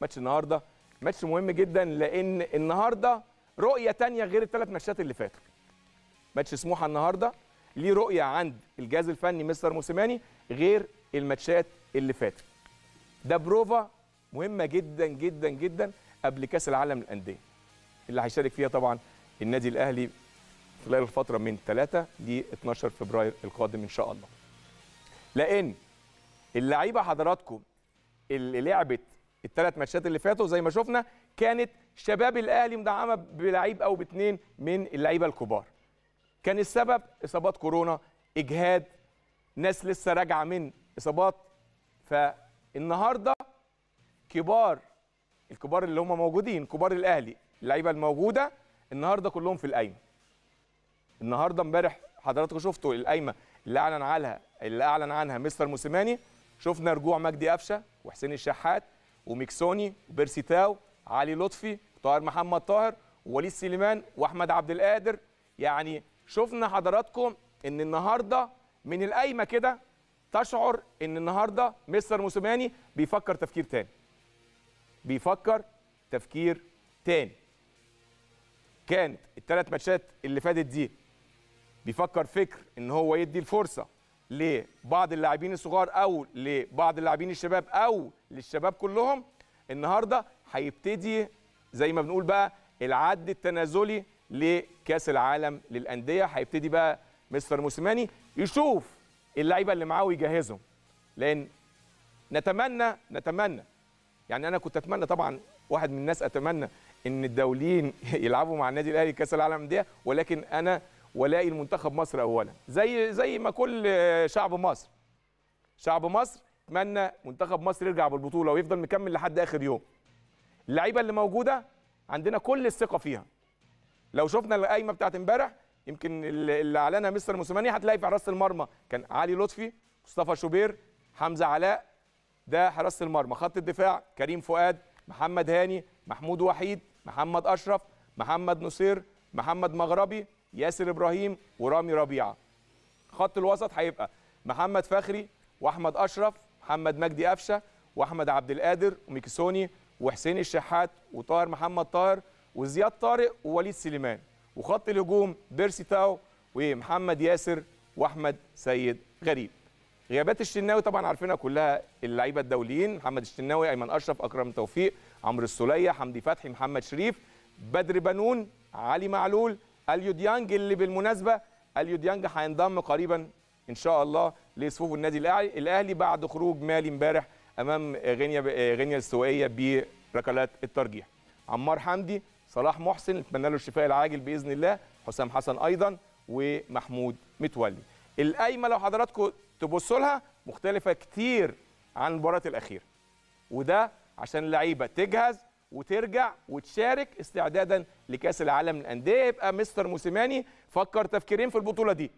ماتش النهارده ماتش مهم جدا لان النهارده رؤيه تانية غير الثلاث ماتشات اللي فاتوا ماتش سموحه النهارده ليه رؤيه عند الجهاز الفني مستر موسيماني غير الماتشات اللي فاتت ده بروفا مهمه جدا جدا جدا قبل كاس العالم للانديه اللي هيشارك فيها طبعا النادي الاهلي خلال الفتره من 3 ل 12 فبراير القادم ان شاء الله لان اللعيبه حضراتكم اللي لعبت الثلاث ماتشات اللي فاتوا زي ما شفنا كانت شباب الاهلي مدعمه بلعيب او باثنين من اللعيبه الكبار كان السبب اصابات كورونا اجهاد ناس لسه راجعه من اصابات فالنهارده كبار الكبار اللي هم موجودين كبار الاهلي اللعيبه الموجوده النهارده كلهم في القايمه النهارده امبارح حضراتكم شفتوا القايمه اللي اعلن عنها اللي اعلن عنها مستر موسيماني شفنا رجوع مجدي قفشه وحسين الشحات وميكسوني وبيرسي تاو علي لطفي طاهر محمد طاهر ووليد سليمان واحمد عبد القادر يعني شفنا حضراتكم ان النهارده من القايمه كده تشعر ان النهارده مستر موسيماني بيفكر تفكير تاني بيفكر تفكير تاني كانت الثلاث ماتشات اللي فاتت دي بيفكر فكر ان هو يدي الفرصه لبعض اللاعبين الصغار او لبعض اللاعبين الشباب او للشباب كلهم النهارده هيبتدي زي ما بنقول بقى العد التنازلي لكاس العالم للانديه هيبتدي بقى مستر موسيماني يشوف اللعيبه اللي معاه ويجهزهم لان نتمنى نتمنى يعني انا كنت اتمنى طبعا واحد من الناس اتمنى ان الدوليين يلعبوا مع النادي الاهلي كاس العالم للانديه ولكن انا ولاقي المنتخب مصر اولا زي زي ما كل شعب مصر شعب مصر اتمنى منتخب مصر يرجع بالبطوله ويفضل مكمل لحد اخر يوم اللعيبه اللي موجوده عندنا كل الثقه فيها لو شفنا القايمه بتاعت امبارح يمكن اللي اعلنها مستر موسيماني هتلاقي في حراسه المرمى كان علي لطفي مصطفى شوبير حمزه علاء ده حراسه المرمى خط الدفاع كريم فؤاد محمد هاني محمود وحيد محمد اشرف محمد نصير محمد مغربي ياسر ابراهيم ورامي ربيعه خط الوسط هيبقى محمد فخري واحمد اشرف محمد مجدي قفشه واحمد عبد القادر وميكسوني وحسين الشحات وطاهر محمد طاهر وزياد طارق ووليد سليمان وخط الهجوم بيرسي تاو ومحمد ياسر واحمد سيد غريب غيابات الشناوي طبعا عارفينها كلها اللعيبه الدوليين محمد الشناوي ايمن اشرف اكرم توفيق عمرو السوليه حمدي فتحي محمد شريف بدر بنون علي معلول اليو ديانج اللي بالمناسبه اليو ديانج هينضم قريبا ان شاء الله لصفوف النادي الاهلي بعد خروج مالي امبارح امام غينيا غينيا الاستوائيه بركلات الترجيح عمار حمدي صلاح محسن نتمنى له الشفاء العاجل باذن الله حسام حسن ايضا ومحمود متولي القايمه لو حضراتكم تبصوا لها مختلفه كتير عن المباراه الاخيره وده عشان اللعيبه تجهز وترجع وتشارك استعدادا لكاس العالم للانديه يبقى مستر موسيماني فكر تفكيرين في البطوله دي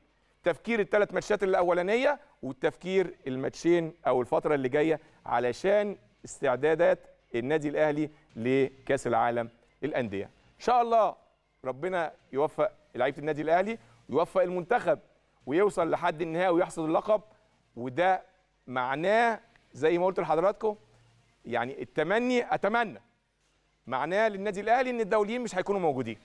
تفكير الثلاث ماتشات الاولانيه والتفكير الماتشين او الفتره اللي جايه علشان استعدادات النادي الاهلي لكاس العالم للانديه ان شاء الله ربنا يوفق لعيبه النادي الاهلي ويوفق المنتخب ويوصل لحد النهائي ويحصد اللقب وده معناه زي ما قلت لحضراتكم يعني التمني اتمنى معناه للنادي الاهلي ان الدوليين مش هيكونوا موجودين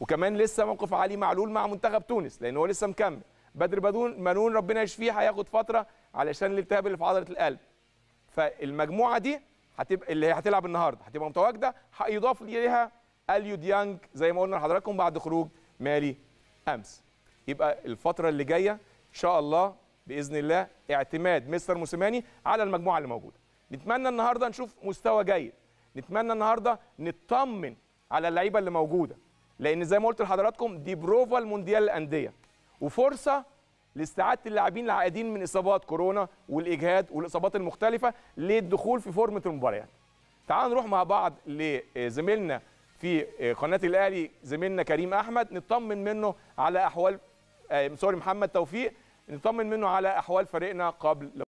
وكمان لسه موقف علي معلول مع منتخب تونس لان هو لسه مكمل بدر بدون منون ربنا يشفيه هياخد فتره علشان الالتهاب اللي في عضله القلب فالمجموعه دي هتبقى اللي هي هتلعب النهارده هتبقى متواجده هيضاف ليها اليو ديانج زي ما قلنا لحضراتكم بعد خروج مالي امس يبقى الفتره اللي جايه ان شاء الله باذن الله اعتماد مستر موسيماني على المجموعه اللي موجوده نتمنى النهارده نشوف مستوى جيد نتمنى النهارده نطمن على اللعيبه اللي موجوده لان زي ما قلت لحضراتكم دي بروفا المونديال الانديه وفرصه لاستعاده اللاعبين العائدين من اصابات كورونا والاجهاد والاصابات المختلفه للدخول في فورمه المباريات. تعالوا نروح مع بعض لزميلنا في قناه الاهلي زميلنا كريم احمد نطمن منه على احوال آه، سوري محمد توفيق نطمن منه على احوال فريقنا قبل